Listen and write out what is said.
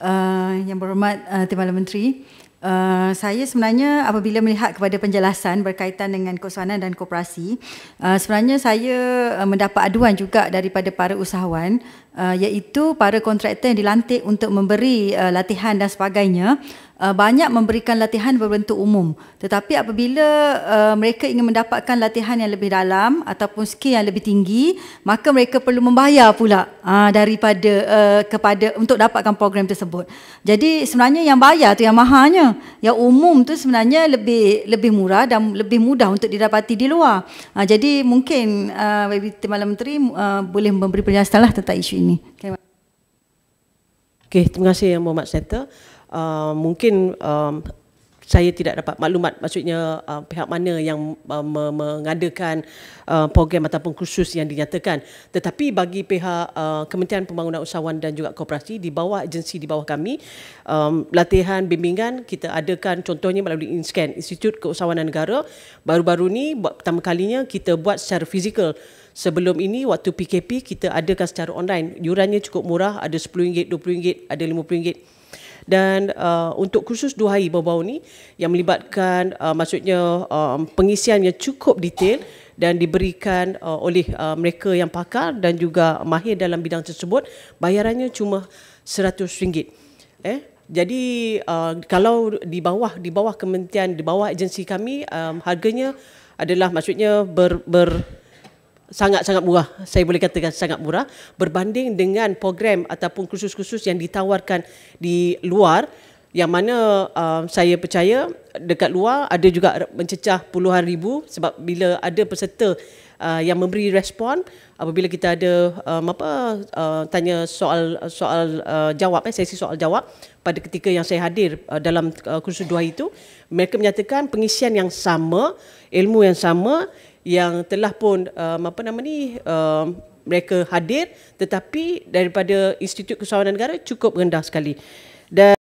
Eh, yang berhormat uh, eh, Timbalan Menteri Uh, saya sebenarnya apabila melihat kepada penjelasan berkaitan dengan kosuanan dan kooperasi uh, sebenarnya saya uh, mendapat aduan juga daripada para usahawan uh, iaitu para kontraktor yang dilantik untuk memberi uh, latihan dan sebagainya uh, banyak memberikan latihan berbentuk umum tetapi apabila uh, mereka ingin mendapatkan latihan yang lebih dalam ataupun skill yang lebih tinggi maka mereka perlu membayar pula uh, daripada uh, kepada untuk dapatkan program tersebut jadi sebenarnya yang bayar tu yang mahalnya yang umum tu sebenarnya lebih lebih murah dan lebih mudah untuk didapati di luar uh, jadi mungkin uh, Baby Timbalan Menteri uh, boleh memberi penjelasan lah tentang isu ini ini. Okay. Okay, terima kasih yang Muhammad Senator. Uh, mungkin um, saya tidak dapat maklumat maksudnya uh, pihak mana yang uh, mengadakan uh, program ataupun kursus yang dinyatakan tetapi bagi pihak uh, Kementerian Pembangunan Usahawan dan juga Koperasi di bawah agensi di bawah kami um, latihan bimbingan kita adakan contohnya melalui InScan Institut Keusahawanan Negara baru-baru ni buat pertama kalinya kita buat secara fizikal Sebelum ini waktu PKP kita adakan secara online. Yurannya cukup murah, ada RM10, RM20, ada RM50 dan uh, untuk khusus dua hari baru-baru ni yang melibatkan uh, maksudnya um, pengisian yang cukup detail dan diberikan uh, oleh uh, mereka yang pakar dan juga mahir dalam bidang tersebut bayarannya cuma RM100 eh jadi uh, kalau di bawah di bawah kementerian di bawah agensi kami um, harganya adalah maksudnya ber, ber sangat-sangat murah. Saya boleh katakan sangat murah berbanding dengan program ataupun kursus-kursus yang ditawarkan di luar yang mana uh, saya percaya dekat luar ada juga mencecah puluhan ribu sebab bila ada peserta uh, yang memberi respon apabila kita ada um, apa uh, tanya soal soal uh, jawab eh sesi soal jawab pada ketika yang saya hadir uh, dalam uh, kursus dua itu mereka menyatakan pengisian yang sama ilmu yang sama yang telah pun um, apa nama ni uh, mereka hadir tetapi daripada Institut Kesawanan Negara cukup rendah sekali dan